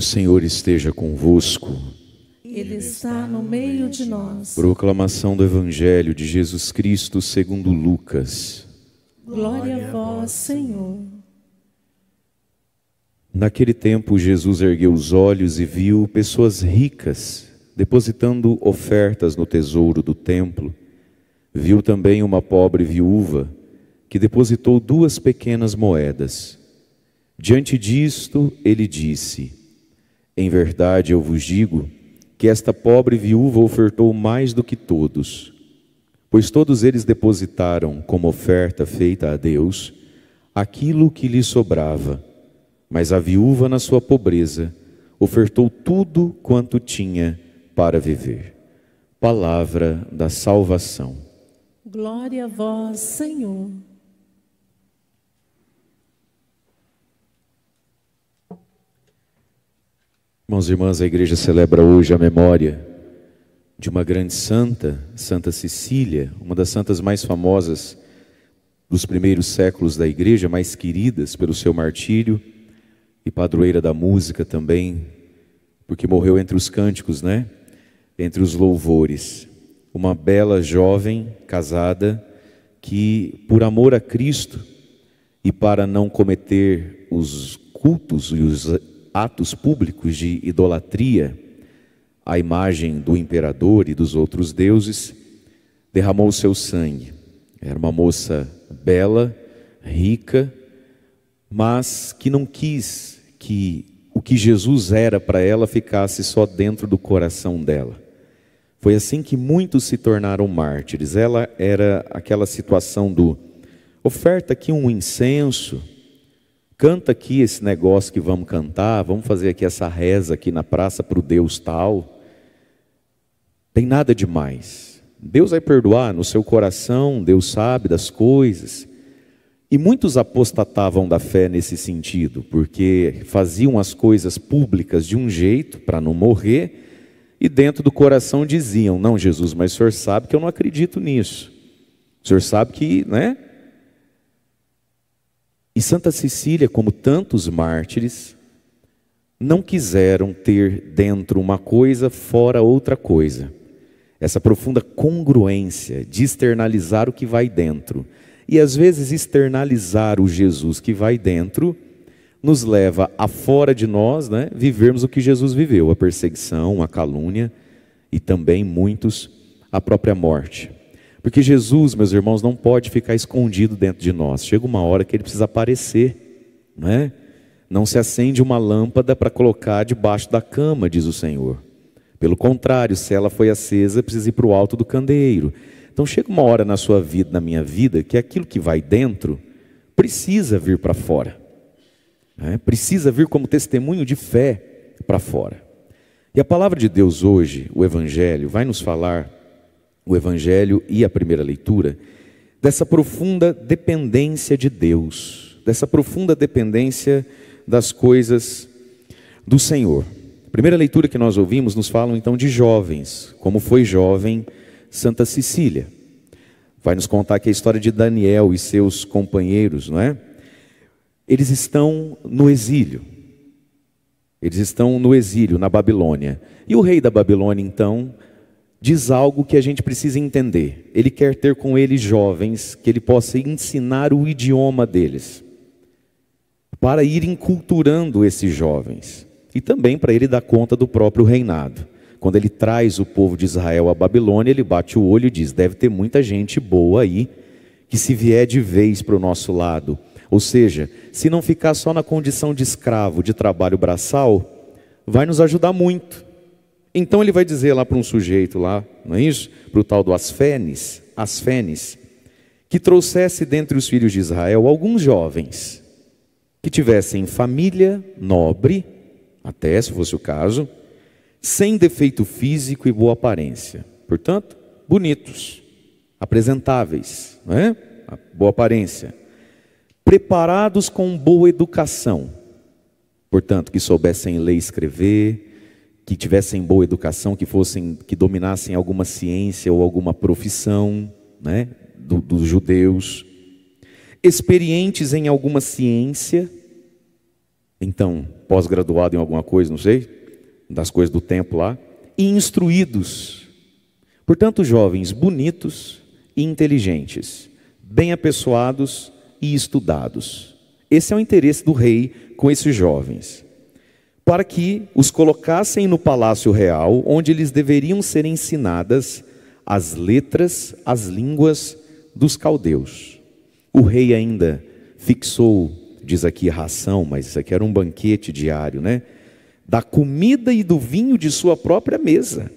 O Senhor esteja convosco. Ele está no meio de nós. Proclamação do Evangelho de Jesus Cristo segundo Lucas. Glória a vós, Senhor. Naquele tempo, Jesus ergueu os olhos e viu pessoas ricas depositando ofertas no tesouro do templo. Viu também uma pobre viúva que depositou duas pequenas moedas. Diante disto, ele disse: em verdade, eu vos digo que esta pobre viúva ofertou mais do que todos, pois todos eles depositaram como oferta feita a Deus aquilo que lhe sobrava, mas a viúva, na sua pobreza, ofertou tudo quanto tinha para viver. Palavra da salvação. Glória a vós, Senhor. Irmãos e irmãs, a igreja celebra hoje a memória de uma grande santa, Santa Cecília, uma das santas mais famosas dos primeiros séculos da igreja, mais queridas pelo seu martírio e padroeira da música também, porque morreu entre os cânticos, né? Entre os louvores. Uma bela jovem casada que, por amor a Cristo e para não cometer os cultos e os atos públicos de idolatria à imagem do imperador e dos outros deuses, derramou o seu sangue. Era uma moça bela, rica, mas que não quis que o que Jesus era para ela ficasse só dentro do coração dela. Foi assim que muitos se tornaram mártires. Ela era aquela situação do oferta aqui um incenso, canta aqui esse negócio que vamos cantar, vamos fazer aqui essa reza aqui na praça para o Deus tal. Tem nada demais. Deus vai perdoar no seu coração, Deus sabe das coisas. E muitos apostatavam da fé nesse sentido, porque faziam as coisas públicas de um jeito para não morrer, e dentro do coração diziam: Não, Jesus, mas o senhor sabe que eu não acredito nisso. O senhor sabe que, né? E Santa Cecília, como tantos mártires, não quiseram ter dentro uma coisa fora outra coisa. Essa profunda congruência de externalizar o que vai dentro. E às vezes externalizar o Jesus que vai dentro nos leva a fora de nós, né, vivermos o que Jesus viveu, a perseguição, a calúnia e também muitos a própria morte. Porque Jesus, meus irmãos, não pode ficar escondido dentro de nós. Chega uma hora que ele precisa aparecer, não é? Não se acende uma lâmpada para colocar debaixo da cama, diz o Senhor. Pelo contrário, se ela foi acesa, precisa ir para o alto do candeeiro. Então chega uma hora na sua vida, na minha vida, que aquilo que vai dentro precisa vir para fora. Né? Precisa vir como testemunho de fé para fora. E a palavra de Deus hoje, o Evangelho, vai nos falar o Evangelho e a primeira leitura, dessa profunda dependência de Deus, dessa profunda dependência das coisas do Senhor. A primeira leitura que nós ouvimos nos fala então de jovens, como foi jovem Santa Cecília. Vai nos contar aqui a história de Daniel e seus companheiros, não é? Eles estão no exílio. Eles estão no exílio, na Babilônia. E o rei da Babilônia, então, diz algo que a gente precisa entender. Ele quer ter com ele jovens que ele possa ensinar o idioma deles, para ir enculturando esses jovens e também para ele dar conta do próprio reinado. Quando ele traz o povo de Israel à Babilônia, ele bate o olho e diz: deve ter muita gente boa aí que se vier de vez para o nosso lado. Ou seja, se não ficar só na condição de escravo, de trabalho braçal, vai nos ajudar muito então ele vai dizer lá para um sujeito lá, não é isso? Para o tal do Asfenes, Asfenes, que trouxesse dentre os filhos de Israel alguns jovens que tivessem família nobre, até se fosse o caso, sem defeito físico e boa aparência. Portanto, bonitos, apresentáveis, não é? boa aparência, preparados com boa educação, portanto, que soubessem ler e escrever, que tivessem boa educação, que fossem, que dominassem alguma ciência ou alguma profissão, né, do, dos judeus, experientes em alguma ciência, então pós-graduado em alguma coisa, não sei, das coisas do tempo lá, e instruídos. Portanto, jovens bonitos e inteligentes, bem apessoados e estudados. Esse é o interesse do rei com esses jovens para que os colocassem no palácio real, onde lhes deveriam ser ensinadas as letras, as línguas dos caldeus. O rei ainda fixou, diz aqui ração, mas isso aqui era um banquete diário, né? Da comida e do vinho de sua própria mesa,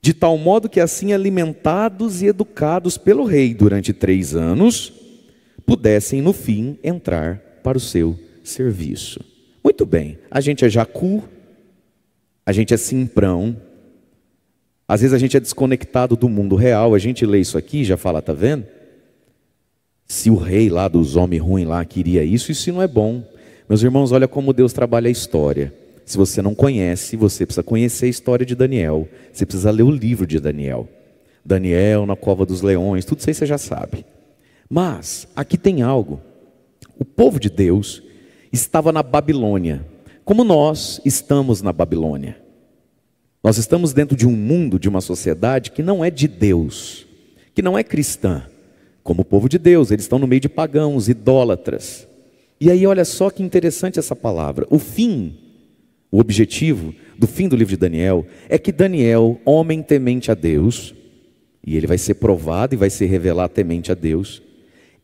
de tal modo que assim alimentados e educados pelo rei durante três anos, pudessem no fim entrar para o seu serviço. Muito bem, a gente é jacu, a gente é simprão, às vezes a gente é desconectado do mundo real, a gente lê isso aqui e já fala, tá vendo? Se o rei lá dos homens ruins lá queria isso, isso não é bom. Meus irmãos, olha como Deus trabalha a história. Se você não conhece, você precisa conhecer a história de Daniel. Você precisa ler o livro de Daniel. Daniel na cova dos leões, tudo isso aí você já sabe. Mas aqui tem algo. O povo de Deus estava na Babilônia, como nós estamos na Babilônia. Nós estamos dentro de um mundo, de uma sociedade que não é de Deus, que não é cristã, como o povo de Deus, eles estão no meio de pagãos, idólatras. E aí, olha só que interessante essa palavra: o fim, o objetivo do fim do livro de Daniel é que Daniel, homem temente a Deus, e ele vai ser provado e vai se revelar temente a Deus,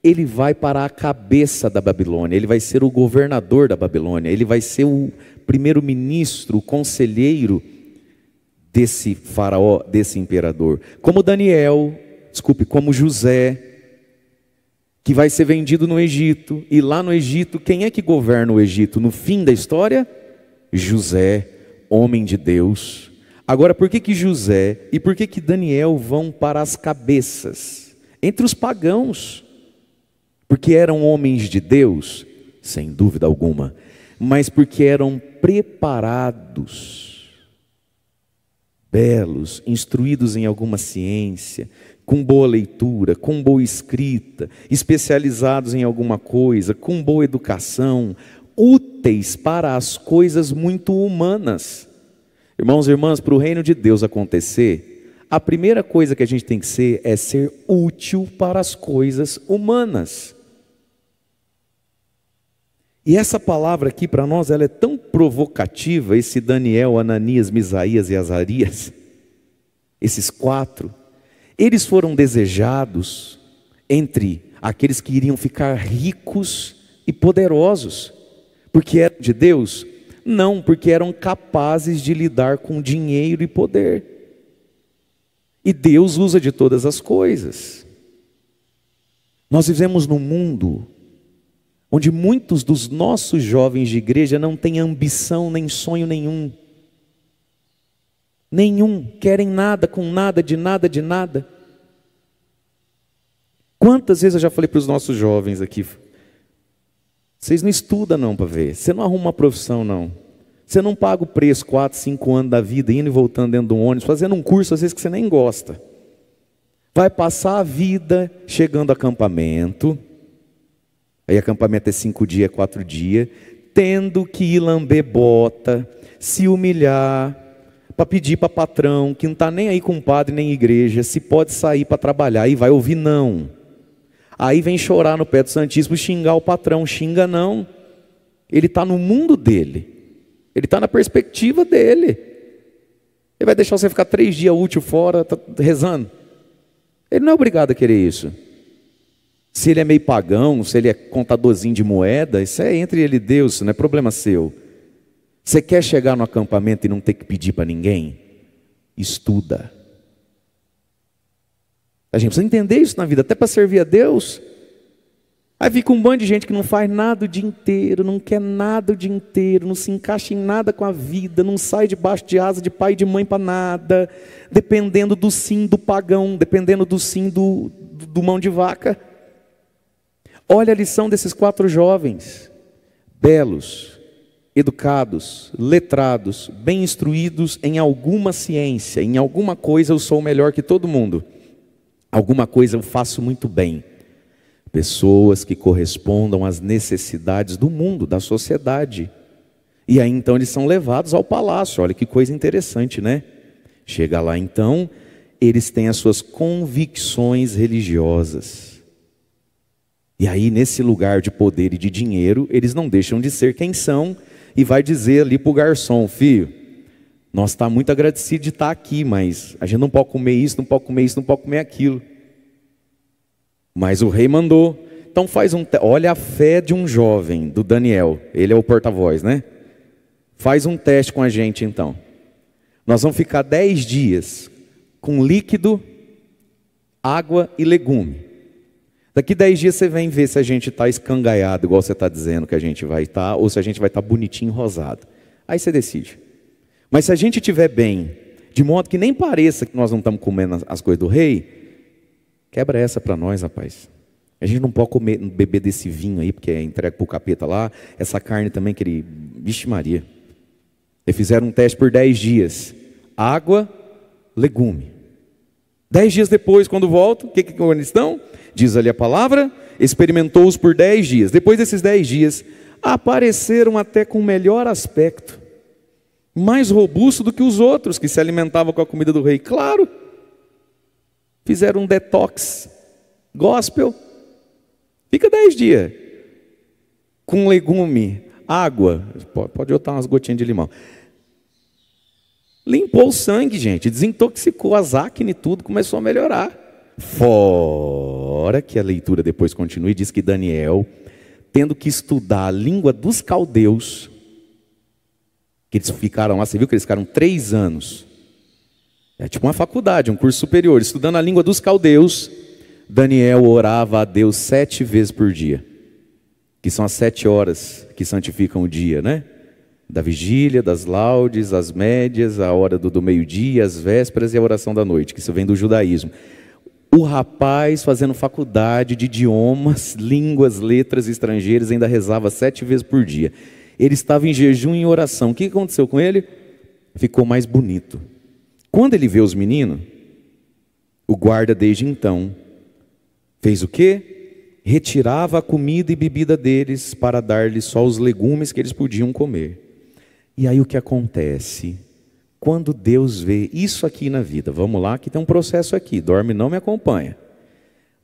ele vai para a cabeça da Babilônia, ele vai ser o governador da Babilônia, ele vai ser o primeiro-ministro, o conselheiro desse faraó, desse imperador. Como Daniel, desculpe, como José, que vai ser vendido no Egito, e lá no Egito, quem é que governa o Egito no fim da história? José, homem de Deus. Agora, por que que José e por que que Daniel vão para as cabeças? Entre os pagãos porque eram homens de Deus, sem dúvida alguma, mas porque eram preparados, belos, instruídos em alguma ciência, com boa leitura, com boa escrita, especializados em alguma coisa, com boa educação, úteis para as coisas muito humanas. Irmãos e irmãs, para o reino de Deus acontecer, a primeira coisa que a gente tem que ser é ser útil para as coisas humanas. E essa palavra aqui para nós, ela é tão provocativa, esse Daniel, Ananias, Misaías e Azarias, esses quatro, eles foram desejados entre aqueles que iriam ficar ricos e poderosos, porque eram de Deus? Não, porque eram capazes de lidar com dinheiro e poder. E Deus usa de todas as coisas. Nós vivemos num mundo onde muitos dos nossos jovens de igreja não têm ambição nem sonho nenhum. Nenhum, querem nada com nada, de nada, de nada. Quantas vezes eu já falei para os nossos jovens aqui, vocês não estudam não para ver, você não arruma uma profissão não. Você não paga o preço quatro, cinco anos da vida indo e voltando dentro de um ônibus, fazendo um curso às vezes que você nem gosta. Vai passar a vida chegando a acampamento, Aí acampamento é cinco dias, quatro dias, tendo que ir lamber bota, se humilhar, para pedir para patrão, que não está nem aí com padre nem igreja, se pode sair para trabalhar, e vai ouvir não. Aí vem chorar no pé do Santíssimo, xingar o patrão, xinga não. Ele está no mundo dele, ele está na perspectiva dele. Ele vai deixar você ficar três dias útil fora, tá rezando? Ele não é obrigado a querer isso. Se ele é meio pagão, se ele é contadorzinho de moeda, isso é entre ele e Deus, não é problema seu. Você quer chegar no acampamento e não ter que pedir para ninguém? Estuda. A gente precisa entender isso na vida, até para servir a Deus. Aí fica um bando de gente que não faz nada o dia inteiro, não quer nada o dia inteiro, não se encaixa em nada com a vida, não sai debaixo de asa de pai e de mãe para nada, dependendo do sim do pagão, dependendo do sim do, do, do mão de vaca. Olha a lição desses quatro jovens: belos, educados, letrados, bem instruídos em alguma ciência, em alguma coisa eu sou melhor que todo mundo, alguma coisa eu faço muito bem. Pessoas que correspondam às necessidades do mundo, da sociedade. E aí então eles são levados ao palácio. Olha que coisa interessante, né? Chega lá então, eles têm as suas convicções religiosas e aí, nesse lugar de poder e de dinheiro, eles não deixam de ser quem são e vai dizer ali para o garçom: Filho, nós está muito agradecido de estar tá aqui, mas a gente não pode comer isso, não pode comer isso, não pode comer aquilo. Mas o rei mandou. Então faz um. Te... Olha a fé de um jovem, do Daniel. Ele é o porta-voz, né? Faz um teste com a gente então. Nós vamos ficar dez dias com líquido, água e legume. Daqui 10 dias você vem ver se a gente está escangaiado, igual você está dizendo que a gente vai estar, tá, ou se a gente vai estar tá bonitinho rosado. Aí você decide. Mas se a gente estiver bem, de modo que nem pareça que nós não estamos comendo as coisas do rei, quebra essa para nós, rapaz. A gente não pode comer, beber desse vinho aí, porque é entregue para o capeta lá, essa carne também que ele. Vixe Maria. Eles fizeram um teste por 10 dias. Água, legume. Dez dias depois, quando volto, o que, que eles estão? diz ali a palavra, experimentou-os por dez dias. Depois desses dez dias, apareceram até com melhor aspecto, mais robusto do que os outros que se alimentavam com a comida do rei. Claro, fizeram um detox, gospel, fica dez dias, com legume, água, pode botar umas gotinhas de limão. Limpou o sangue, gente, desintoxicou as acne e tudo, começou a melhorar. Fora hora que a leitura depois continua e diz que Daniel, tendo que estudar a língua dos caldeus, que eles ficaram lá, você viu que eles ficaram três anos. É tipo uma faculdade, um curso superior, estudando a língua dos caldeus. Daniel orava a Deus sete vezes por dia, que são as sete horas que santificam o dia, né? Da vigília, das laudes, as médias, a hora do, do meio-dia, as vésperas e a oração da noite, que isso vem do judaísmo o rapaz fazendo faculdade de idiomas, línguas, letras estrangeiras, ainda rezava sete vezes por dia. Ele estava em jejum e em oração. O que aconteceu com ele? Ficou mais bonito. Quando ele vê os meninos, o guarda desde então fez o quê? Retirava a comida e bebida deles para dar-lhes só os legumes que eles podiam comer. E aí o que acontece? Quando Deus vê isso aqui na vida, vamos lá, que tem um processo aqui, dorme não me acompanha.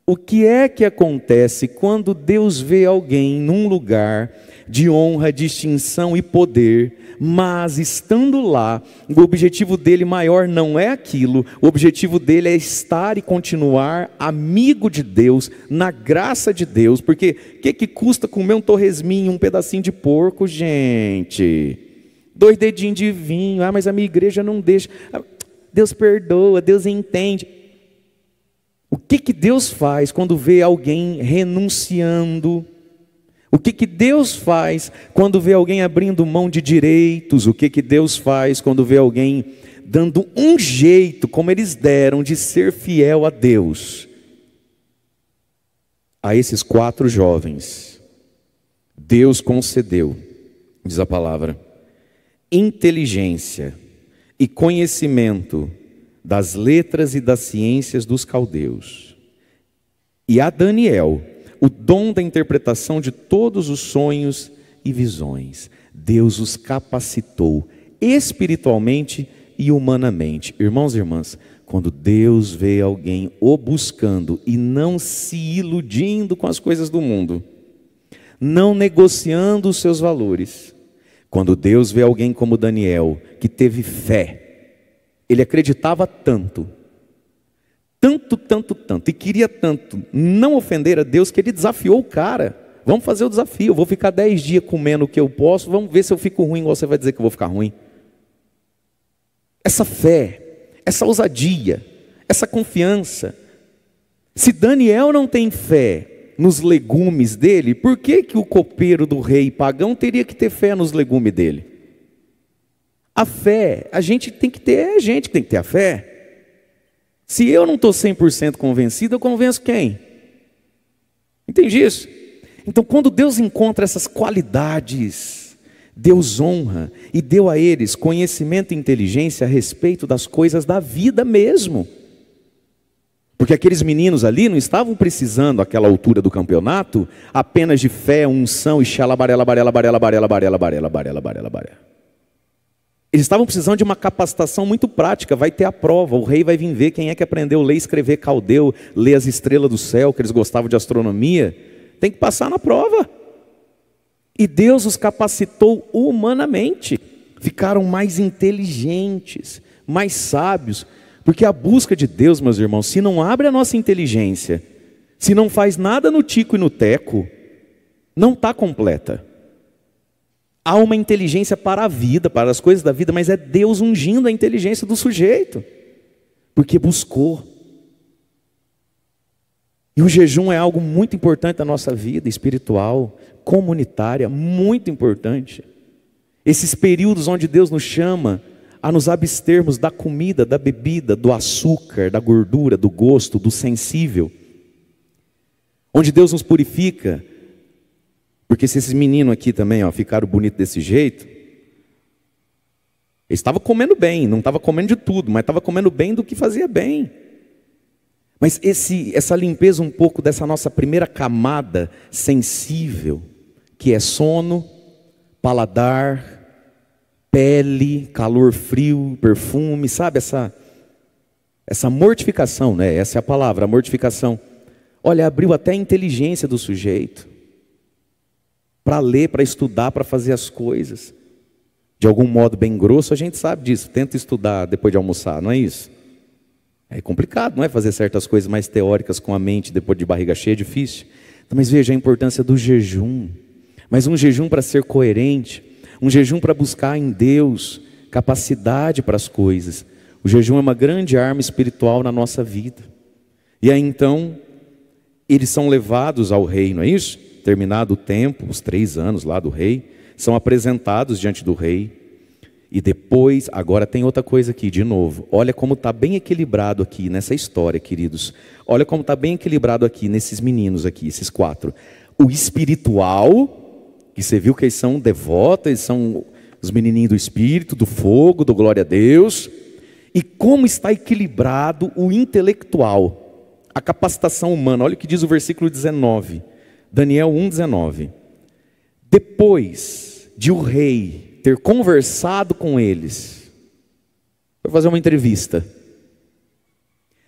O que é que acontece quando Deus vê alguém num lugar de honra, distinção e poder, mas estando lá, o objetivo dele maior não é aquilo, o objetivo dele é estar e continuar amigo de Deus, na graça de Deus, porque o que, que custa comer um torresminho, um pedacinho de porco, gente? dois dedinhos de vinho, ah, mas a minha igreja não deixa. Ah, Deus perdoa, Deus entende. O que, que Deus faz quando vê alguém renunciando? O que, que Deus faz quando vê alguém abrindo mão de direitos? O que, que Deus faz quando vê alguém dando um jeito, como eles deram, de ser fiel a Deus? A esses quatro jovens, Deus concedeu, diz a palavra, inteligência e conhecimento das letras e das ciências dos caldeus. E a Daniel, o dom da interpretação de todos os sonhos e visões. Deus os capacitou espiritualmente e humanamente. Irmãos e irmãs, quando Deus vê alguém o buscando e não se iludindo com as coisas do mundo, não negociando os seus valores, quando Deus vê alguém como Daniel, que teve fé, ele acreditava tanto, tanto, tanto, tanto, e queria tanto não ofender a Deus, que ele desafiou o cara. Vamos fazer o desafio, eu vou ficar dez dias comendo o que eu posso, vamos ver se eu fico ruim, igual você vai dizer que eu vou ficar ruim. Essa fé, essa ousadia, essa confiança. Se Daniel não tem fé, nos legumes dele, por que, que o copeiro do rei pagão teria que ter fé nos legumes dele? A fé, a gente tem que ter, é a gente que tem que ter a fé. Se eu não estou 100% convencido, eu convenço quem? Entende isso? Então, quando Deus encontra essas qualidades, Deus honra e deu a eles conhecimento e inteligência a respeito das coisas da vida mesmo. Porque aqueles meninos ali não estavam precisando, àquela altura do campeonato, apenas de fé, unção e xalabarela, barela, barela, barela, barela, barela, barela, barela, barela. Eles estavam precisando de uma capacitação muito prática. Vai ter a prova, o rei vai vir ver quem é que aprendeu ler, escrever caldeu, ler as estrelas do céu, que eles gostavam de astronomia. Tem que passar na prova. E Deus os capacitou humanamente. Ficaram mais inteligentes, mais sábios porque a busca de Deus, meus irmãos, se não abre a nossa inteligência, se não faz nada no tico e no teco, não está completa. Há uma inteligência para a vida, para as coisas da vida, mas é Deus ungindo a inteligência do sujeito, porque buscou. E o jejum é algo muito importante na nossa vida espiritual, comunitária, muito importante. Esses períodos onde Deus nos chama a nos abstermos da comida, da bebida, do açúcar, da gordura, do gosto, do sensível. Onde Deus nos purifica, porque se esses meninos aqui também ó, ficaram bonitos desse jeito, eles estavam comendo bem, não estava comendo de tudo, mas estava comendo bem do que fazia bem. Mas esse, essa limpeza um pouco dessa nossa primeira camada sensível, que é sono, paladar, pele, calor, frio, perfume, sabe essa essa mortificação, né? Essa é a palavra, a mortificação. Olha, abriu até a inteligência do sujeito para ler, para estudar, para fazer as coisas. De algum modo bem grosso, a gente sabe disso. Tenta estudar depois de almoçar, não é isso? É complicado, não é? Fazer certas coisas mais teóricas com a mente depois de barriga cheia, é difícil. Mas veja a importância do jejum. Mas um jejum para ser coerente, um jejum para buscar em Deus capacidade para as coisas. O jejum é uma grande arma espiritual na nossa vida. E aí então, eles são levados ao rei, não é isso? Terminado o tempo, os três anos lá do rei, são apresentados diante do rei. E depois, agora tem outra coisa aqui, de novo. Olha como está bem equilibrado aqui nessa história, queridos. Olha como está bem equilibrado aqui nesses meninos aqui, esses quatro. O espiritual que você viu que eles são devotos, eles são os menininhos do Espírito, do fogo, do glória a Deus, e como está equilibrado o intelectual, a capacitação humana. Olha o que diz o versículo 19, Daniel 1,19. Depois de o rei ter conversado com eles, foi fazer uma entrevista.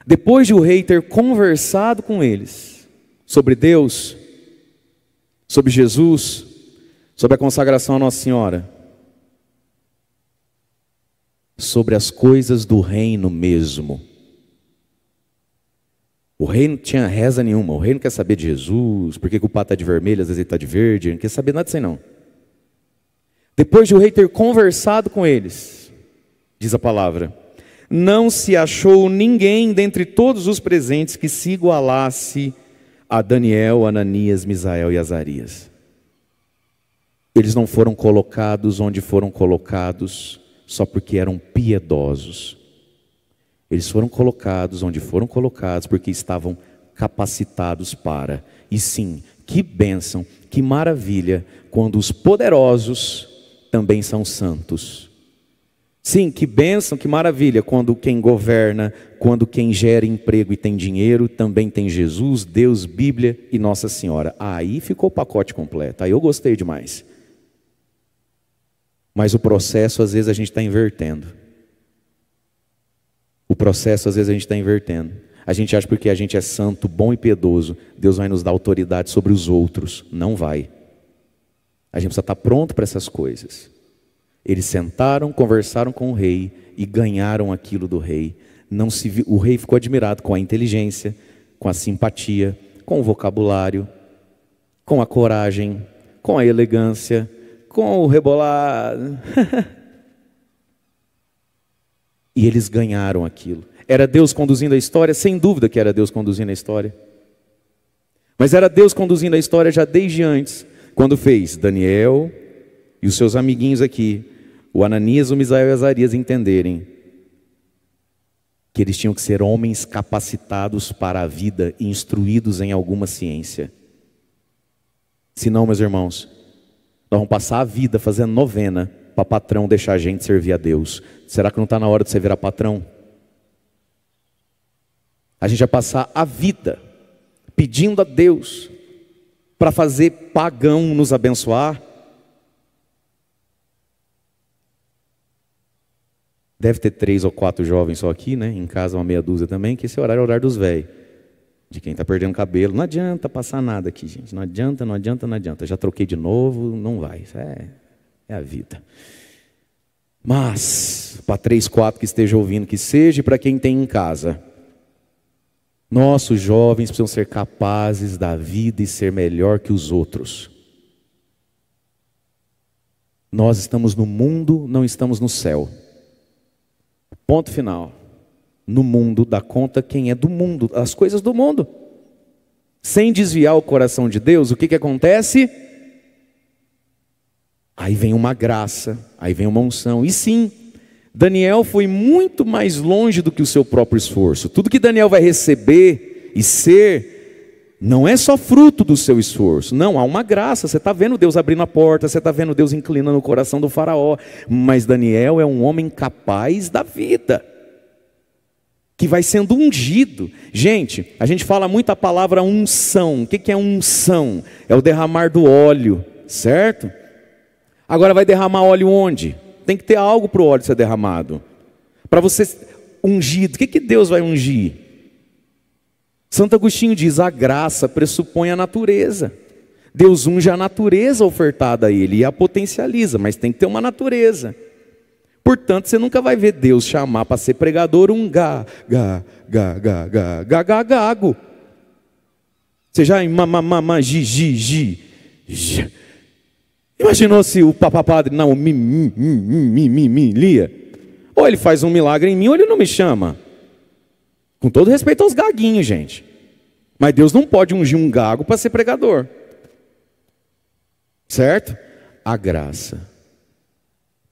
Depois de o rei ter conversado com eles sobre Deus, sobre Jesus, sobre a consagração à Nossa Senhora, sobre as coisas do reino mesmo. O reino tinha reza nenhuma, o reino quer saber de Jesus, porque que o pato está de vermelho, às vezes ele está de verde, não quer saber nada disso aí não. Depois de o rei ter conversado com eles, diz a palavra, não se achou ninguém dentre todos os presentes que se igualasse a Daniel, Ananias, Misael e Azarias. Eles não foram colocados onde foram colocados só porque eram piedosos. Eles foram colocados onde foram colocados porque estavam capacitados para. E sim, que bênção, que maravilha, quando os poderosos também são santos. Sim, que bênção, que maravilha, quando quem governa, quando quem gera emprego e tem dinheiro, também tem Jesus, Deus, Bíblia e Nossa Senhora. Aí ficou o pacote completo, aí eu gostei demais. Mas o processo, às vezes, a gente está invertendo. O processo, às vezes, a gente está invertendo. A gente acha porque a gente é santo, bom e piedoso, Deus vai nos dar autoridade sobre os outros. Não vai. A gente precisa estar tá pronto para essas coisas. Eles sentaram, conversaram com o rei e ganharam aquilo do rei. Não se o rei ficou admirado com a inteligência, com a simpatia, com o vocabulário, com a coragem, com a elegância, com o rebolado. e eles ganharam aquilo. Era Deus conduzindo a história? Sem dúvida que era Deus conduzindo a história. Mas era Deus conduzindo a história já desde antes, quando fez Daniel e os seus amiguinhos aqui, o Ananias, o Misael e Azarias, entenderem que eles tinham que ser homens capacitados para a vida e instruídos em alguma ciência. Senão, meus irmãos, nós vamos passar a vida fazendo novena para patrão deixar a gente servir a Deus. Será que não está na hora de você virar patrão? A gente vai passar a vida pedindo a Deus para fazer pagão nos abençoar. Deve ter três ou quatro jovens só aqui, né? Em casa uma meia dúzia também, que esse horário é o horário dos velhos de quem está perdendo cabelo. Não adianta passar nada aqui, gente. Não adianta, não adianta, não adianta. Já troquei de novo, não vai. É, é a vida. Mas, para três, quatro que esteja ouvindo, que seja e para quem tem em casa. Nossos jovens precisam ser capazes da vida e ser melhor que os outros. Nós estamos no mundo, não estamos no céu. Ponto final no mundo dá conta quem é do mundo, as coisas do mundo. Sem desviar o coração de Deus, o que, que acontece? Aí vem uma graça, aí vem uma unção. E sim, Daniel foi muito mais longe do que o seu próprio esforço. Tudo que Daniel vai receber e ser, não é só fruto do seu esforço, não, há uma graça. Você está vendo Deus abrindo a porta, você está vendo Deus inclinando o coração do Faraó. Mas Daniel é um homem capaz da vida que vai sendo ungido. Gente, a gente fala muito a palavra unção. O que é unção? É o derramar do óleo, certo? Agora vai derramar óleo onde? Tem que ter algo para o óleo ser derramado. Para você ungido, o que, que Deus vai ungir? Santo Agostinho diz: a graça pressupõe a natureza. Deus unge a natureza ofertada a ele e a potencializa, mas tem que ter uma natureza. Portanto, você nunca vai ver Deus chamar para ser pregador um ga, ga, ga, ga, ga, ga, ga, gago. Você já imamamama, gi, gi, gi, gi. Imaginou se o padre não, mi, mi, mi, mi, mi, lia? Ou ele faz um milagre em mim ou ele não me chama. Com todo respeito aos gaguinhos, gente. Mas Deus não pode ungir um gago para ser pregador. Certo? A graça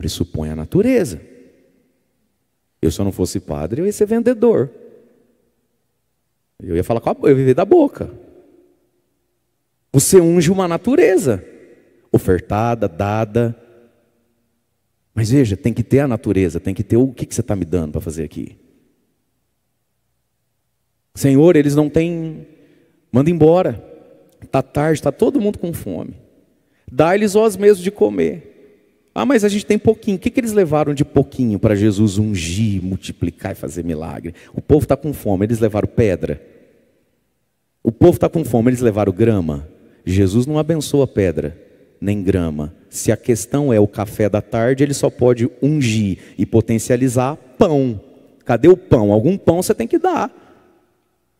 pressupõe a natureza. Eu, se eu não fosse padre, eu ia ser vendedor. Eu ia falar com a eu ia viver da boca. Você unge uma natureza, ofertada, dada. Mas veja, tem que ter a natureza, tem que ter o que, que você está me dando para fazer aqui. Senhor, eles não têm. Manda embora. Está tarde, está todo mundo com fome. Dá-lhes os mesmos de comer. Ah, mas a gente tem pouquinho. O que, que eles levaram de pouquinho para Jesus ungir, multiplicar e fazer milagre? O povo está com fome, eles levaram pedra. O povo está com fome, eles levaram grama. Jesus não abençoa pedra, nem grama. Se a questão é o café da tarde, ele só pode ungir e potencializar pão. Cadê o pão? Algum pão você tem que dar.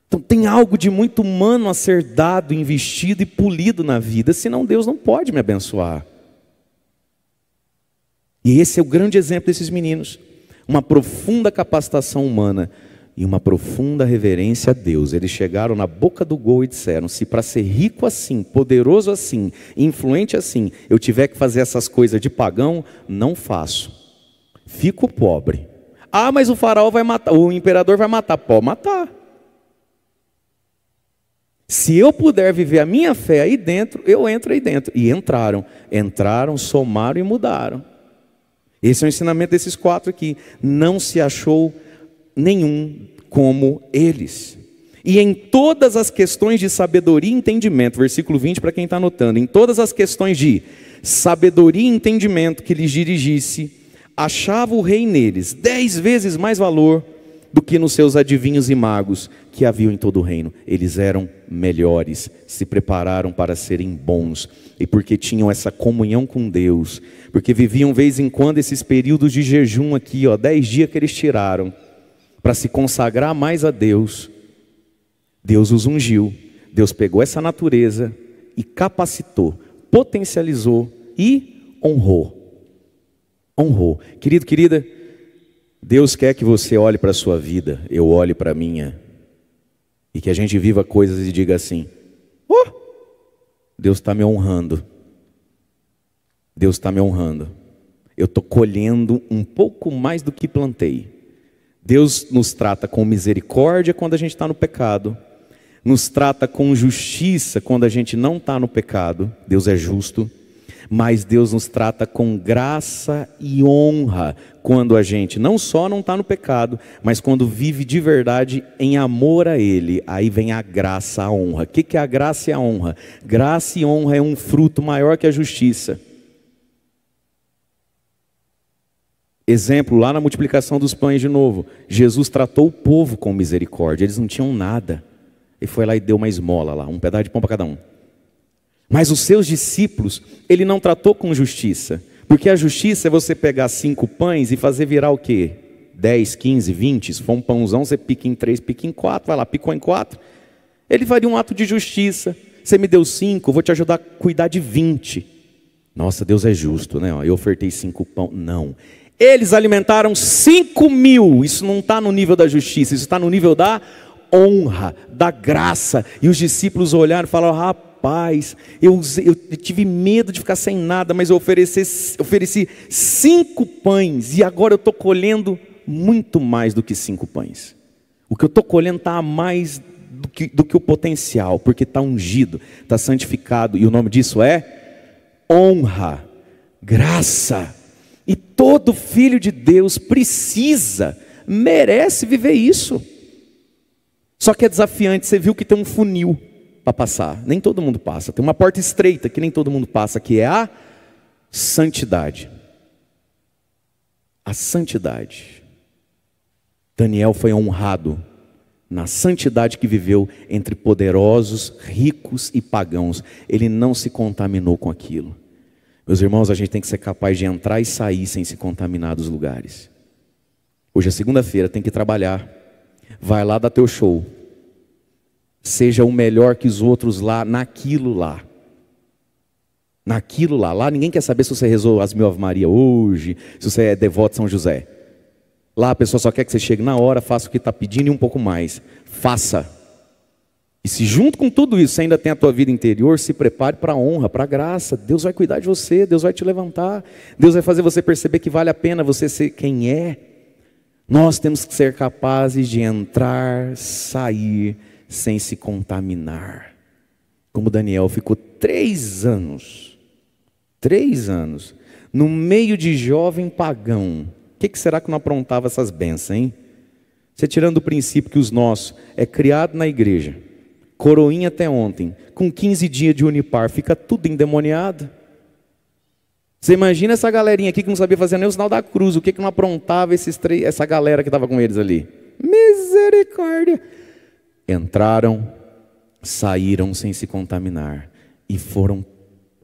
Então tem algo de muito humano a ser dado, investido e polido na vida, senão Deus não pode me abençoar. E esse é o grande exemplo desses meninos. Uma profunda capacitação humana e uma profunda reverência a Deus. Eles chegaram na boca do gol e disseram: se para ser rico assim, poderoso assim, influente assim, eu tiver que fazer essas coisas de pagão, não faço. Fico pobre. Ah, mas o faraó vai matar, o imperador vai matar. Pode matar. Se eu puder viver a minha fé aí dentro, eu entro aí dentro. E entraram. Entraram, somaram e mudaram. Esse é o ensinamento desses quatro aqui. Não se achou nenhum como eles. E em todas as questões de sabedoria e entendimento, versículo 20 para quem está anotando, em todas as questões de sabedoria e entendimento que lhes dirigisse, achava o rei neles dez vezes mais valor do que nos seus adivinhos e magos que haviam em todo o reino. Eles eram melhores, se prepararam para serem bons e porque tinham essa comunhão com Deus, porque viviam vez em quando esses períodos de jejum aqui, ó, dez dias que eles tiraram para se consagrar mais a Deus. Deus os ungiu, Deus pegou essa natureza e capacitou, potencializou e honrou. Honrou. Querido, querida, Deus quer que você olhe para a sua vida, eu olhe para a minha, e que a gente viva coisas e diga assim: oh, Deus está me honrando. Deus está me honrando. Eu estou colhendo um pouco mais do que plantei. Deus nos trata com misericórdia quando a gente está no pecado, nos trata com justiça quando a gente não está no pecado. Deus é justo mas Deus nos trata com graça e honra quando a gente não só não está no pecado, mas quando vive de verdade em amor a Ele. Aí vem a graça, a honra. O que, é a graça e a honra? Graça e honra é um fruto maior que a justiça. Exemplo, lá na multiplicação dos pães de novo, Jesus tratou o povo com misericórdia, eles não tinham nada. Ele foi lá e deu uma esmola lá, um pedaço de pão para cada um. Mas os seus discípulos, ele não tratou com justiça. Porque a justiça é você pegar cinco pães e fazer virar o quê? Dez, quinze, vinte. Se for um pãozão, você pica em três, pica em quatro, vai lá, picou em quatro. Ele faria um ato de justiça. Você me deu cinco, vou te ajudar a cuidar de vinte. Nossa, Deus é justo, né? Eu ofertei cinco pão. Não. Eles alimentaram cinco mil. Isso não está no nível da justiça, isso está no nível da honra, da graça. E os discípulos olharam e falaram: rapaz paz, eu, eu tive medo de ficar sem nada, mas eu ofereci, ofereci cinco pães e agora eu estou colhendo muito mais do que cinco pães. O que eu estou colhendo está a mais do que, do que o potencial, porque está ungido, está santificado, e o nome disso é honra, graça. E todo filho de Deus precisa, merece viver isso. Só que é desafiante, você viu que tem um funil para passar. Nem todo mundo passa. Tem uma porta estreita que nem todo mundo passa, que é a santidade. A santidade. Daniel foi honrado na santidade que viveu entre poderosos, ricos e pagãos. Ele não se contaminou com aquilo. Meus irmãos, a gente tem que ser capaz de entrar e sair sem se contaminar dos lugares. Hoje é segunda-feira, tem que trabalhar. Vai lá dar teu show seja o melhor que os outros lá, naquilo lá. Naquilo lá. Lá ninguém quer saber se você rezou as mil Ave Maria hoje, se você é devoto de São José. Lá a pessoa só quer que você chegue na hora, faça o que está pedindo e um pouco mais. Faça. E se junto com tudo isso você ainda tem a tua vida interior, se prepare para a honra, para a graça. Deus vai cuidar de você, Deus vai te levantar, Deus vai fazer você perceber que vale a pena você ser quem é. Nós temos que ser capazes de entrar, sair, sem se contaminar. Como Daniel ficou três anos, três anos, no meio de jovem pagão. O que, que, será que não aprontava essas bênçãos, hein? Você tirando o princípio que os nossos é criado na igreja, coroinha até ontem, com 15 dias de unipar, fica tudo endemoniado. Você imagina essa galerinha aqui que não sabia fazer nem o sinal da cruz, o que, que não aprontava esses três, essa galera que estava com eles ali? Misericórdia! entraram, saíram sem se contaminar e foram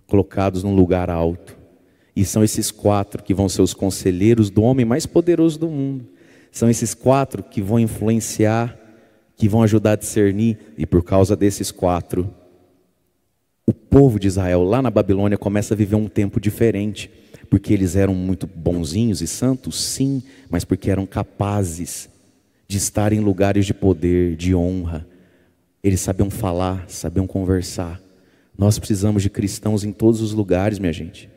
colocados num lugar alto. E são esses quatro que vão ser os conselheiros do homem mais poderoso do mundo. São esses quatro que vão influenciar, que vão ajudar a discernir, e por causa desses quatro, o povo de Israel lá na Babilônia começa a viver um tempo diferente, porque eles eram muito bonzinhos e santos, sim, mas porque eram capazes de estar em lugares de poder, de honra. Eles sabiam falar, sabiam conversar. Nós precisamos de cristãos em todos os lugares, minha gente.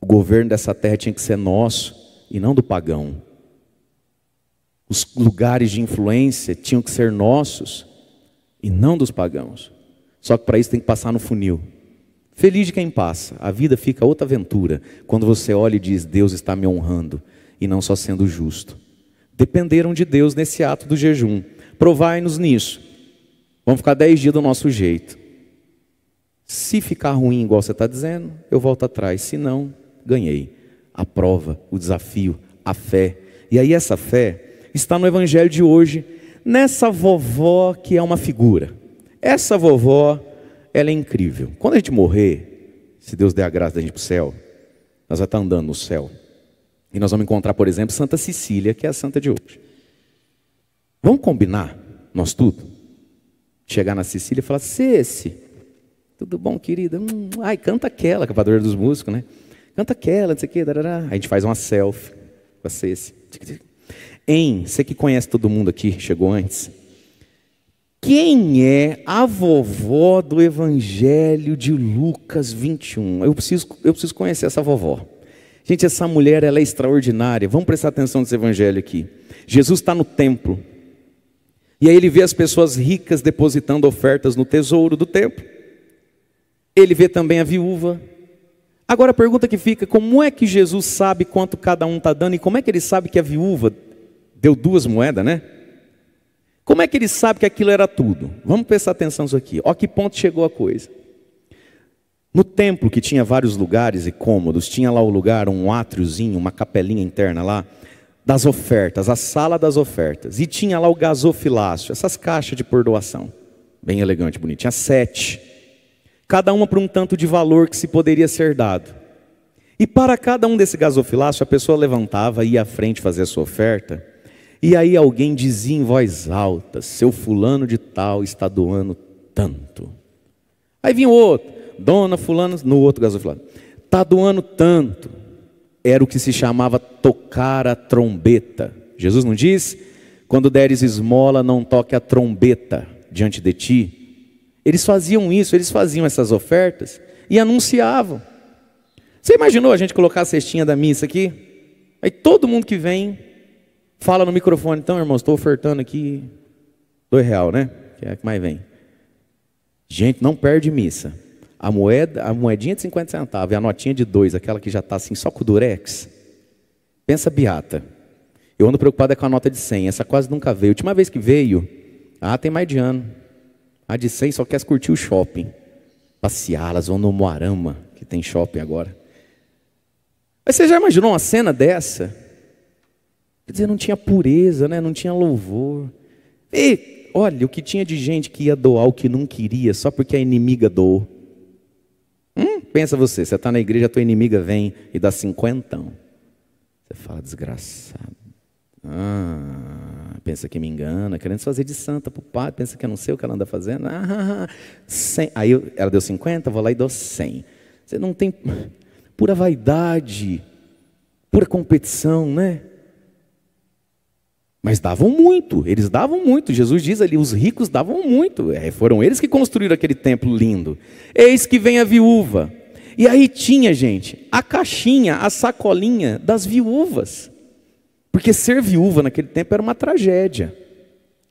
O governo dessa terra tinha que ser nosso e não do pagão. Os lugares de influência tinham que ser nossos e não dos pagãos. Só que para isso tem que passar no funil. Feliz de quem passa, a vida fica outra aventura quando você olha e diz: Deus está me honrando e não só sendo justo dependeram de Deus nesse ato do jejum. Provai-nos nisso. Vamos ficar dez dias do nosso jeito. Se ficar ruim, igual você está dizendo, eu volto atrás. Se não, ganhei. A prova, o desafio, a fé. E aí, essa fé está no evangelho de hoje, nessa vovó que é uma figura. Essa vovó, ela é incrível. Quando a gente morrer, se Deus der a graça da gente para o céu, nós vamos estar tá andando no céu. E nós vamos encontrar, por exemplo, Santa Cecília, que é a santa de hoje. Vamos combinar, nós tudo? Chegar na Cecília e falar, Ceci, tudo bom, querida? Hum, ai, canta aquela, que é dos músicos, né? Canta aquela, não sei o quê. Darará. A gente faz uma selfie com a Ceci. Hein, você que conhece todo mundo aqui, chegou antes. Quem é a vovó do Evangelho de Lucas 21? Eu preciso, eu preciso conhecer essa vovó. Gente, essa mulher ela é extraordinária. Vamos prestar atenção nesse evangelho aqui. Jesus está no templo. E aí ele vê as pessoas ricas depositando ofertas no tesouro do templo. Ele vê também a viúva. Agora a pergunta que fica: como é que Jesus sabe quanto cada um está dando? E como é que ele sabe que a viúva deu duas moedas, né? Como é que ele sabe que aquilo era tudo? Vamos prestar atenção nisso aqui. Olha que ponto chegou a coisa. No templo, que tinha vários lugares e cômodos, tinha lá o lugar, um átriozinho, uma capelinha interna lá, das ofertas, a sala das ofertas. E tinha lá o gasofilácio, essas caixas de por doação. Bem elegante, bonitinho. Tinha sete. Cada uma por um tanto de valor que se poderia ser dado. E para cada um desse gasofilácio, a pessoa levantava, ia à frente fazer a sua oferta. E aí alguém dizia em voz alta: Seu fulano de tal está doando tanto. Aí vinha o outro. Dona fulana no outro gasofilado. Está doando tanto. Era o que se chamava tocar a trombeta. Jesus não diz, quando deres esmola, não toque a trombeta diante de ti. Eles faziam isso, eles faziam essas ofertas e anunciavam. Você imaginou a gente colocar a cestinha da missa aqui? Aí todo mundo que vem fala no microfone, então, irmão, estou ofertando aqui dois real, né? Que é que mais vem. Gente, não perde missa a moeda, a moedinha de 50 centavos e a notinha de dois, aquela que já está assim só com o durex, pensa beata. Eu ando preocupado é com a nota de 100, essa quase nunca veio. A última vez que veio, ah, tem mais de ano. A de 100 só quer curtir o shopping. Passear, elas vão no Moarama, que tem shopping agora. Mas você já imaginou uma cena dessa? Quer dizer, não tinha pureza, né? não tinha louvor. E olha, o que tinha de gente que ia doar o que não queria só porque a inimiga doou. Hum, pensa você, você está na igreja, a tua inimiga vem e dá cinquentão. Você fala, desgraçado. Ah, pensa que me engana, querendo se fazer de santa para o padre, pensa que eu não sei o que ela anda fazendo. Ah, 100. Ah, ah, Aí ela deu 50, vou lá e dou 100. Você não tem pura vaidade, pura competição, né? Mas davam muito, eles davam muito. Jesus diz ali: os ricos davam muito. É, foram eles que construíram aquele templo lindo. Eis que vem a viúva. E aí tinha, gente, a caixinha, a sacolinha das viúvas. Porque ser viúva naquele tempo era uma tragédia.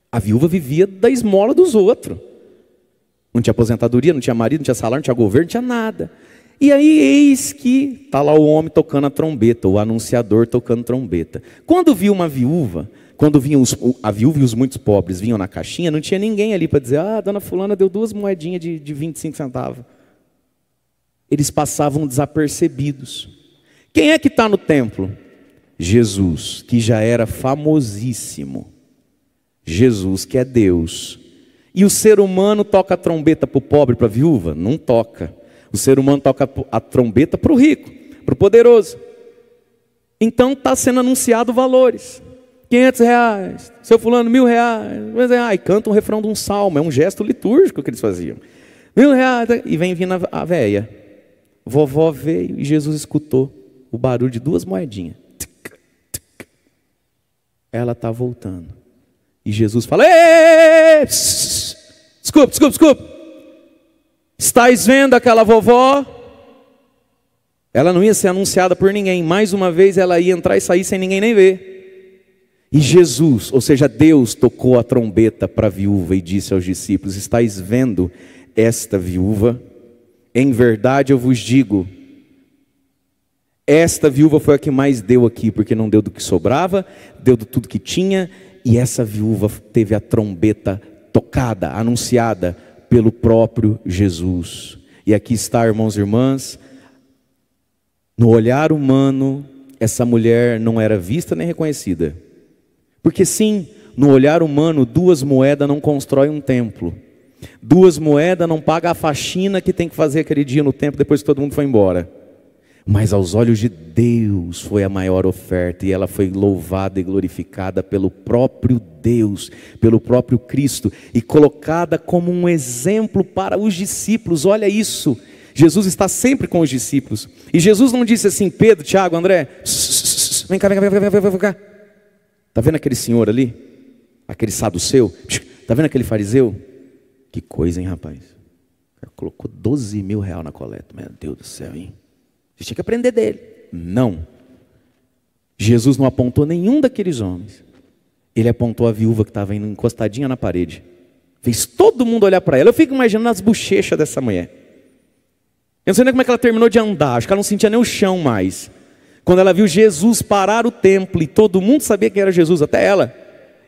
A viúva vivia da esmola dos outros. Não tinha aposentadoria, não tinha marido, não tinha salário, não tinha governo, não tinha nada. E aí, eis que está lá o homem tocando a trombeta, o anunciador tocando trombeta. Quando viu uma viúva, quando vinham os, a viúva e os muitos pobres vinham na caixinha, não tinha ninguém ali para dizer, ah, dona fulana deu duas moedinhas de, de 25 centavos. Eles passavam desapercebidos. Quem é que está no templo? Jesus, que já era famosíssimo. Jesus, que é Deus. E o ser humano toca a trombeta para o pobre, para a viúva? Não toca. O ser humano toca a trombeta para o rico, para o poderoso. Então está sendo anunciado valores. 500 reais, seu fulano, mil reais, mas é, ai, canta um refrão de um salmo, é um gesto litúrgico que eles faziam. Mil reais, e vem vindo a, velha, véia. Vovó veio e Jesus escutou o barulho de duas moedinhas. Tic, tic. Ela está voltando. E Jesus fala: pss, Desculpa, desculpa, desculpa. Estais vendo aquela vovó? Ela não ia ser anunciada por ninguém. Mais uma vez ela ia entrar e sair sem ninguém nem ver. E Jesus, ou seja, Deus tocou a trombeta para a viúva e disse aos discípulos: Estais vendo esta viúva? Em verdade eu vos digo, esta viúva foi a que mais deu aqui, porque não deu do que sobrava, deu do tudo que tinha, e essa viúva teve a trombeta tocada, anunciada pelo próprio Jesus. E aqui está, irmãos e irmãs, no olhar humano, essa mulher não era vista nem reconhecida. Porque, sim, no olhar humano, duas moedas não constroem um templo. Duas moedas não pagam a faxina que tem que fazer aquele dia no templo depois que todo mundo foi embora. Mas aos olhos de Deus foi a maior oferta e ela foi louvada e glorificada pelo próprio Deus, pelo próprio Cristo e colocada como um exemplo para os discípulos. Olha isso. Jesus está sempre com os discípulos. E Jesus não disse assim: Pedro, Tiago, André, vem cá, vem cá, vem cá, vem cá, vem cá. Está vendo aquele senhor ali? Aquele saduceu? Está vendo aquele fariseu? Que coisa, hein, rapaz? Colocou 12 mil reais na coleta. Meu Deus do céu, hein? Você tinha que aprender dele. Não. Jesus não apontou nenhum daqueles homens. Ele apontou a viúva que estava encostadinha na parede. Fez todo mundo olhar para ela. Eu fico imaginando as bochechas dessa mulher. Eu não sei nem como é que ela terminou de andar. Acho que ela não sentia nem o chão mais. Quando ela viu Jesus parar o templo e todo mundo sabia quem era Jesus, até ela,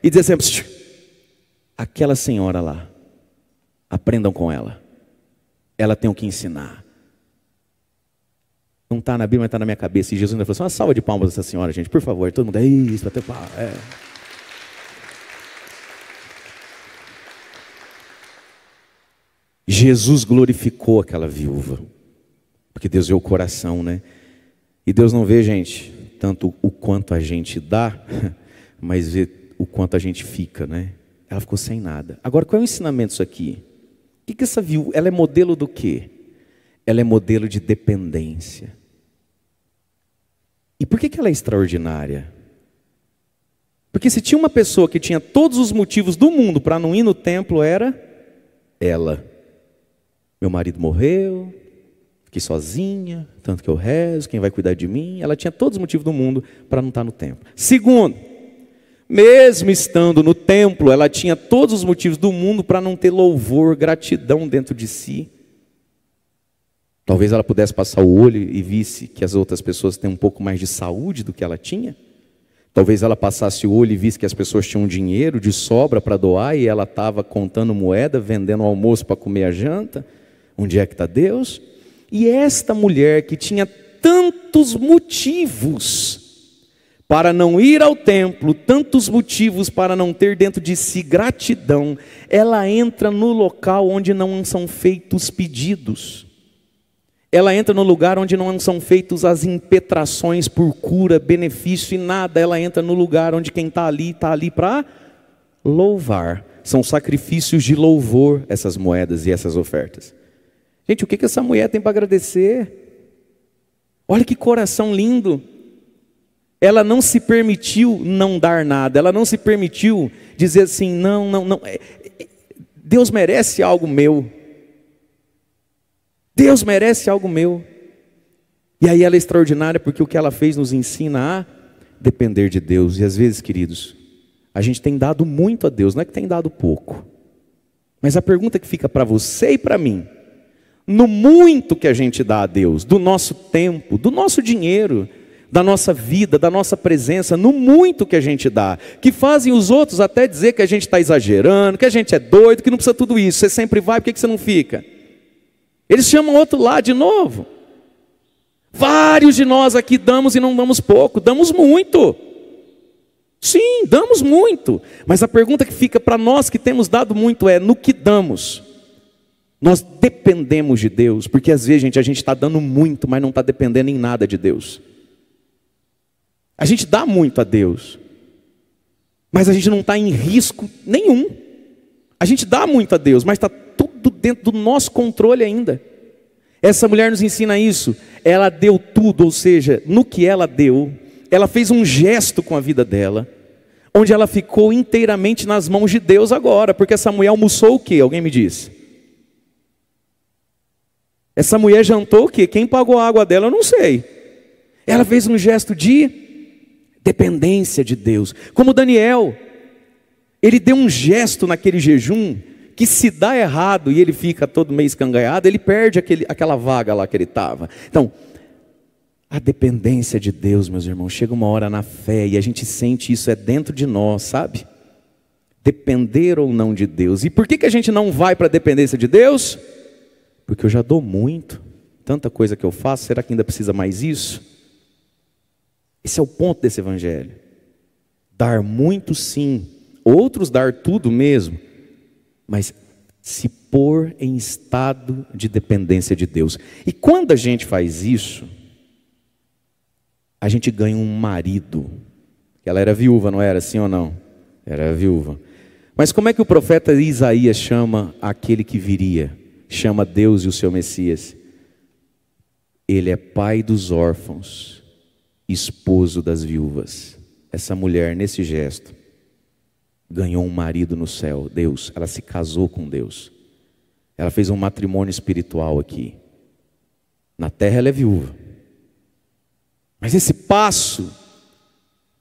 e dizer sempre: assim, aquela senhora lá, aprendam com ela, ela tem o que ensinar. Não está na Bíblia, mas está na minha cabeça. E Jesus ainda falou assim: uma salva de palmas essa senhora, gente, por favor. Todo mundo, é isso, bateu pau. É. Jesus glorificou aquela viúva, porque Deus vê o coração, né? E Deus não vê, gente, tanto o quanto a gente dá, mas vê o quanto a gente fica, né? Ela ficou sem nada. Agora, qual é o ensinamento disso aqui? O que, que essa viu? ela é modelo do quê? Ela é modelo de dependência. E por que, que ela é extraordinária? Porque se tinha uma pessoa que tinha todos os motivos do mundo para não ir no templo, era ela. Meu marido morreu, Fiquei sozinha, tanto que eu rezo, quem vai cuidar de mim? Ela tinha todos os motivos do mundo para não estar tá no templo. Segundo, mesmo estando no templo, ela tinha todos os motivos do mundo para não ter louvor, gratidão dentro de si. Talvez ela pudesse passar o olho e visse que as outras pessoas têm um pouco mais de saúde do que ela tinha. Talvez ela passasse o olho e visse que as pessoas tinham dinheiro de sobra para doar e ela estava contando moeda, vendendo almoço para comer a janta. Onde é que está Deus? E esta mulher que tinha tantos motivos para não ir ao templo, tantos motivos para não ter dentro de si gratidão, ela entra no local onde não são feitos pedidos. Ela entra no lugar onde não são feitos as impetrações por cura, benefício e nada. Ela entra no lugar onde quem está ali, está ali para louvar. São sacrifícios de louvor essas moedas e essas ofertas. Gente, o que, que essa mulher tem para agradecer? Olha que coração lindo. Ela não se permitiu não dar nada, ela não se permitiu dizer assim: não, não, não. É, é, Deus merece algo meu. Deus merece algo meu. E aí ela é extraordinária porque o que ela fez nos ensina a depender de Deus. E às vezes, queridos, a gente tem dado muito a Deus, não é que tem dado pouco. Mas a pergunta que fica para você e para mim no muito que a gente dá a Deus, do nosso tempo, do nosso dinheiro, da nossa vida, da nossa presença, no muito que a gente dá, que fazem os outros até dizer que a gente está exagerando, que a gente é doido, que não precisa tudo isso, você sempre vai, por que, que você não fica? Eles chamam outro lá de novo. Vários de nós aqui damos e não damos pouco, damos muito. Sim, damos muito. Mas a pergunta que fica para nós que temos dado muito é: no que damos? Nós dependemos de Deus, porque às vezes, gente, a gente está dando muito, mas não está dependendo em nada de Deus. A gente dá muito a Deus, mas a gente não está em risco nenhum. A gente dá muito a Deus, mas está tudo dentro do nosso controle ainda. Essa mulher nos ensina isso. Ela deu tudo, ou seja, no que ela deu, ela fez um gesto com a vida dela, onde ela ficou inteiramente nas mãos de Deus agora, porque essa mulher almoçou o quê? Alguém me disse. Essa mulher jantou o quê? Quem pagou a água dela, eu não sei. Ela fez um gesto de dependência de Deus. Como Daniel, ele deu um gesto naquele jejum que se dá errado e ele fica todo meio escanganhado, ele perde aquele, aquela vaga lá que ele estava. Então, a dependência de Deus, meus irmãos, chega uma hora na fé e a gente sente isso é dentro de nós, sabe? Depender ou não de Deus. E por que, que a gente não vai para a dependência de Deus? Porque eu já dou muito, tanta coisa que eu faço, será que ainda precisa mais isso? Esse é o ponto desse evangelho. Dar muito sim, outros dar tudo mesmo, mas se pôr em estado de dependência de Deus. E quando a gente faz isso, a gente ganha um marido. Ela era viúva, não era assim ou não? Era viúva. Mas como é que o profeta Isaías chama aquele que viria? chama Deus e o seu Messias. Ele é pai dos órfãos, esposo das viúvas. Essa mulher, nesse gesto, ganhou um marido no céu, Deus. Ela se casou com Deus. Ela fez um matrimônio espiritual aqui. Na terra ela é viúva. Mas esse passo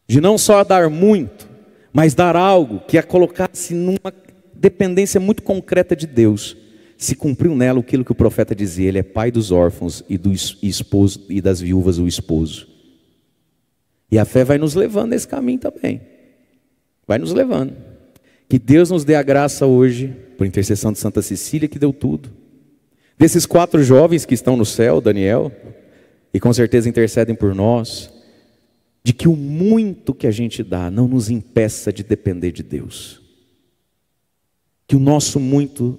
de não só dar muito, mas dar algo que a é colocasse numa dependência muito concreta de Deus se cumpriu nela aquilo que o profeta dizia: Ele é pai dos órfãos e, do esposo, e das viúvas, o esposo. E a fé vai nos levando nesse caminho também. Vai nos levando. Que Deus nos dê a graça hoje, por intercessão de Santa Cecília, que deu tudo. Desses quatro jovens que estão no céu, Daniel, e com certeza intercedem por nós, de que o muito que a gente dá não nos impeça de depender de Deus. Que o nosso muito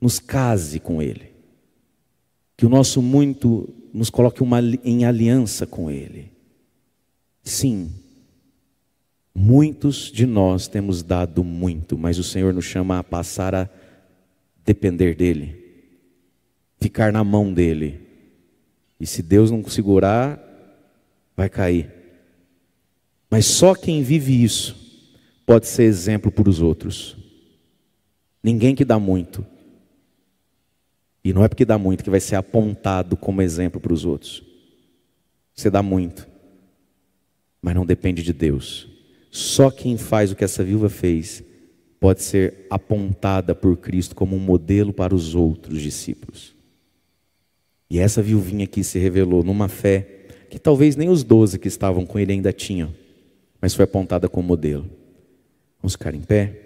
nos case com Ele, que o nosso muito nos coloque uma, em aliança com Ele. Sim, muitos de nós temos dado muito, mas o Senhor nos chama a passar a depender dEle, ficar na mão dEle. E se Deus não segurar, vai cair. Mas só quem vive isso pode ser exemplo para os outros. Ninguém que dá muito e não é porque dá muito que vai ser apontado como exemplo para os outros. Você dá muito, mas não depende de Deus. Só quem faz o que essa viúva fez pode ser apontada por Cristo como um modelo para os outros discípulos. E essa viuvinha aqui se revelou numa fé que talvez nem os doze que estavam com ele ainda tinham, mas foi apontada como modelo. Vamos ficar em pé?